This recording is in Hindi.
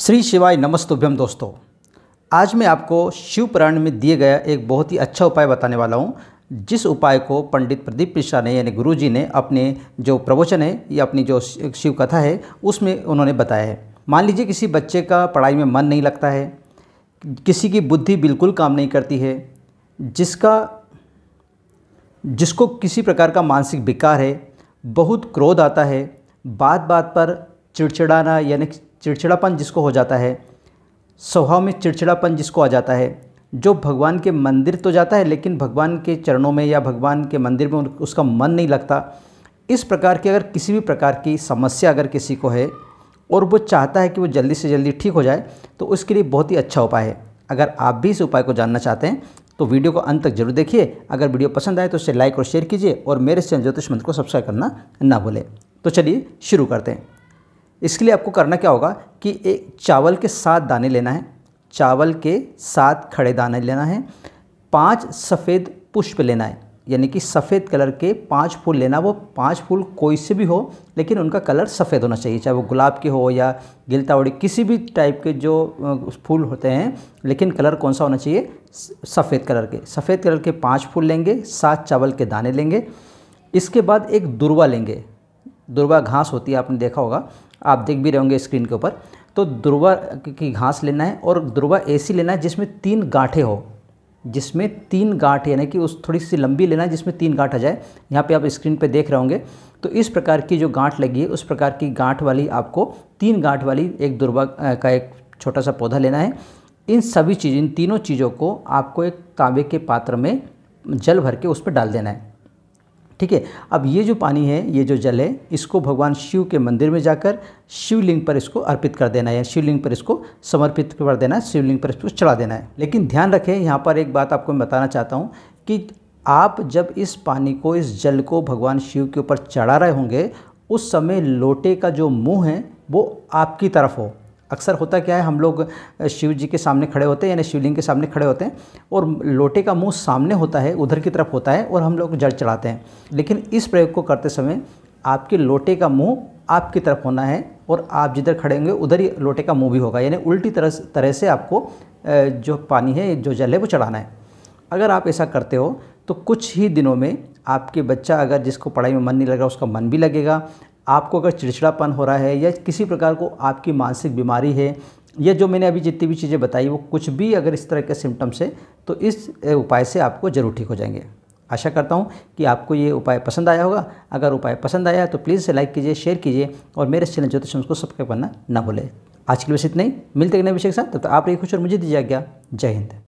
श्री शिवाय नमस्तुभ्यम दोस्तों आज मैं आपको शिव पुराण में दिए गया एक बहुत ही अच्छा उपाय बताने वाला हूँ जिस उपाय को पंडित प्रदीप मिश्रा ने यानी गुरु जी ने अपने जो प्रवचन है या अपनी जो शिव कथा है उसमें उन्होंने बताया है मान लीजिए किसी बच्चे का पढ़ाई में मन नहीं लगता है किसी की बुद्धि बिल्कुल काम नहीं करती है जिसका जिसको किसी प्रकार का मानसिक विकार है बहुत क्रोध आता है बात बात पर चिड़चिड़ाना यानी चिड़चिड़ापन जिसको हो जाता है स्वभाव में चिड़चिड़ापन जिसको आ जाता है जो भगवान के मंदिर तो जाता है लेकिन भगवान के चरणों में या भगवान के मंदिर में उसका मन नहीं लगता इस प्रकार की अगर किसी भी प्रकार की समस्या अगर किसी को है और वो चाहता है कि वो जल्दी से जल्दी ठीक हो जाए तो उसके लिए बहुत ही अच्छा उपाय है अगर आप भी इस उपाय को जानना चाहते हैं तो वीडियो को अंत तक जरूर देखिए अगर वीडियो पसंद आए तो उसे लाइक और शेयर कीजिए और मेरे चैनल ज्योतिष मंत्र को सब्सक्राइब करना ना भूलें तो चलिए शुरू करते हैं इसके लिए आपको करना क्या होगा कि एक चावल के साथ दाने लेना है चावल के साथ खड़े दाने लेना है पांच सफ़ेद पुष्प लेना है यानी कि सफ़ेद कलर के पांच फूल लेना वो पांच फूल कोई से भी हो लेकिन उनका कलर सफ़ेद होना चाहिए चाहे वो गुलाब के हो या गिलतावड़ी किसी भी टाइप के जो फूल होते हैं लेकिन कलर कौन सा होना चाहिए सफ़ेद कलर के सफ़ेद कलर के पांच फूल लेंगे सात चावल के दाने लेंगे इसके बाद एक दुर्वा लेंगे दुर्वा घास होती है आपने देखा होगा आप देख भी रहोगे होंगे स्क्रीन के ऊपर तो दुर्वा की घास लेना है और दुर्वा ऐसी लेना है जिसमें तीन गांठे हो जिसमें तीन गांठ यानी कि उस थोड़ी सी लंबी लेना है जिसमें तीन गांठ आ जाए यहाँ पे आप स्क्रीन पे देख रहे होंगे तो इस प्रकार की जो गांठ लगी है उस प्रकार की गांठ वाली आपको तीन गांठ वाली एक दुर्वा का एक छोटा सा पौधा लेना है इन सभी चीज़ इन तीनों चीज़ों को आपको एक तांबे के पात्र में जल भर के उस पर डाल देना है ठीक है अब ये जो पानी है ये जो जल है इसको भगवान शिव के मंदिर में जाकर शिवलिंग पर इसको अर्पित कर देना है शिवलिंग पर इसको समर्पित कर देना है शिवलिंग पर इसको चढ़ा देना है लेकिन ध्यान रखें यहाँ पर एक बात आपको मैं बताना चाहता हूँ कि आप जब इस पानी को इस जल को भगवान शिव के ऊपर चढ़ा रहे होंगे उस समय लोटे का जो मुँह है वो आपकी तरफ हो अक्सर होता क्या है हम लोग शिव जी के सामने खड़े होते हैं यानी शिवलिंग के सामने खड़े होते हैं और लोटे का मुंह सामने होता है उधर की तरफ होता है और हम लोग जल चढ़ाते हैं लेकिन इस प्रयोग को करते समय आपके लोटे का मुंह आपकी तरफ होना है और आप जिधर खड़े होंगे उधर ही लोटे का मुँह भी होगा यानी उल्टी तरह तरह से आपको जो पानी है जो जल है वो चढ़ाना है अगर आप ऐसा करते हो तो कुछ ही दिनों में आपके बच्चा अगर जिसको पढ़ाई में मन नहीं लग रहा उसका मन भी लगेगा आपको अगर चिड़चिड़ापन हो रहा है या किसी प्रकार को आपकी मानसिक बीमारी है या जो मैंने अभी जितनी भी चीज़ें बताई वो कुछ भी अगर इस तरह के सिम्टम्स है तो इस उपाय से आपको ज़रूर ठीक हो जाएंगे आशा करता हूँ कि आपको ये उपाय पसंद आया होगा अगर उपाय पसंद आया तो प्लीज़ इसे लाइक कीजिए शेयर कीजिए और मेरे चैनल ज्योतिष को सब्सक्राइब करना ना भूलें आज के लिए बस इतना ही मिलते हैं नए विषय के साथ तब तो आप रही खुश और मुझे दीजिए आज्ञा जय हिंद